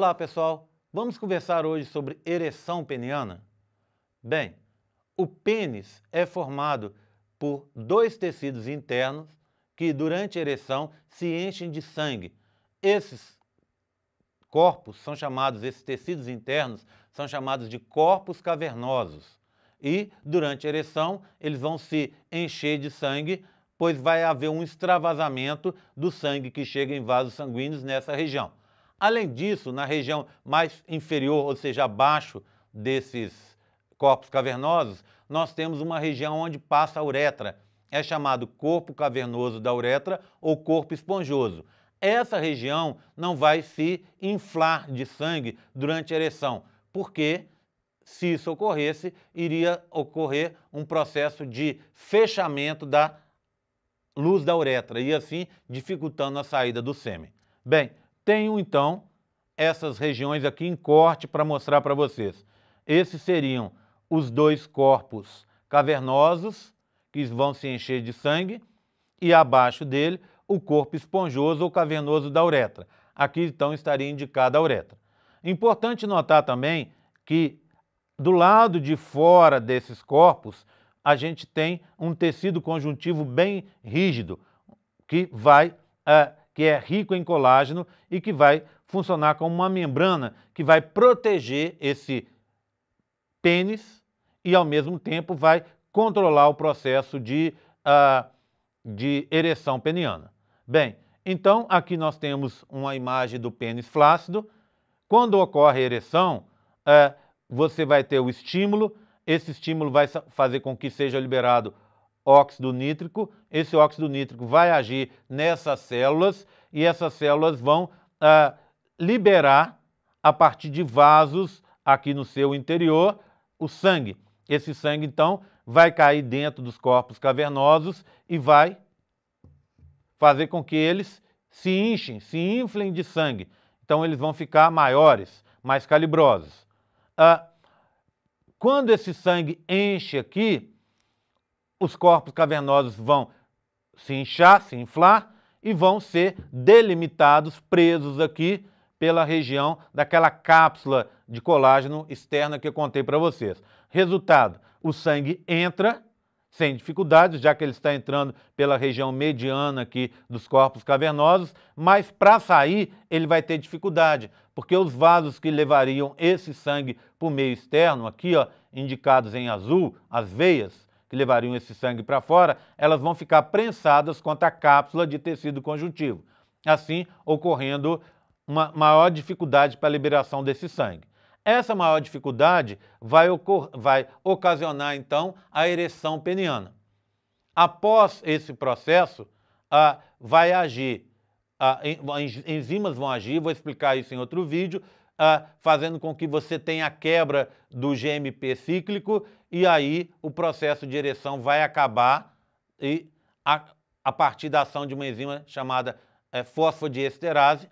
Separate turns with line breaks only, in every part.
Olá pessoal, vamos conversar hoje sobre ereção peniana? Bem, o pênis é formado por dois tecidos internos que, durante a ereção, se enchem de sangue. Esses corpos são chamados, esses tecidos internos são chamados de corpos cavernosos. E, durante a ereção, eles vão se encher de sangue, pois vai haver um extravasamento do sangue que chega em vasos sanguíneos nessa região. Além disso, na região mais inferior, ou seja, abaixo desses corpos cavernosos, nós temos uma região onde passa a uretra. É chamado corpo cavernoso da uretra ou corpo esponjoso. Essa região não vai se inflar de sangue durante a ereção, porque se isso ocorresse, iria ocorrer um processo de fechamento da luz da uretra e assim dificultando a saída do sêmen. Bem, tenho então essas regiões aqui em corte para mostrar para vocês. Esses seriam os dois corpos cavernosos, que vão se encher de sangue, e abaixo dele o corpo esponjoso ou cavernoso da uretra. Aqui então estaria indicada a uretra. Importante notar também que do lado de fora desses corpos, a gente tem um tecido conjuntivo bem rígido, que vai eh, que é rico em colágeno e que vai funcionar como uma membrana que vai proteger esse pênis e, ao mesmo tempo, vai controlar o processo de, uh, de ereção peniana. Bem, então aqui nós temos uma imagem do pênis flácido. Quando ocorre a ereção, uh, você vai ter o estímulo, esse estímulo vai fazer com que seja liberado óxido nítrico. Esse óxido nítrico vai agir nessas células e essas células vão ah, liberar, a partir de vasos aqui no seu interior, o sangue. Esse sangue, então, vai cair dentro dos corpos cavernosos e vai fazer com que eles se enchem, se inflem de sangue. Então, eles vão ficar maiores, mais calibrosos. Ah, quando esse sangue enche aqui, os corpos cavernosos vão se inchar, se inflar e vão ser delimitados, presos aqui pela região daquela cápsula de colágeno externa que eu contei para vocês. Resultado: o sangue entra sem dificuldades, já que ele está entrando pela região mediana aqui dos corpos cavernosos, mas para sair ele vai ter dificuldade, porque os vasos que levariam esse sangue para o meio externo, aqui ó, indicados em azul, as veias, que levariam esse sangue para fora, elas vão ficar prensadas contra a cápsula de tecido conjuntivo, assim ocorrendo uma maior dificuldade para a liberação desse sangue. Essa maior dificuldade vai, vai ocasionar, então, a ereção peniana. Após esse processo, ah, vai agir, ah, en enzimas vão agir, vou explicar isso em outro vídeo, ah, fazendo com que você tenha a quebra do GMP cíclico e aí o processo de ereção vai acabar e a, a partir da ação de uma enzima chamada é, fosfodiesterase,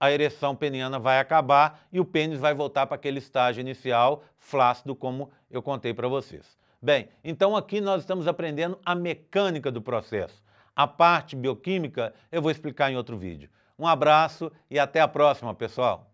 a ereção peniana vai acabar e o pênis vai voltar para aquele estágio inicial flácido, como eu contei para vocês. Bem, então aqui nós estamos aprendendo a mecânica do processo. A parte bioquímica eu vou explicar em outro vídeo. Um abraço e até a próxima, pessoal!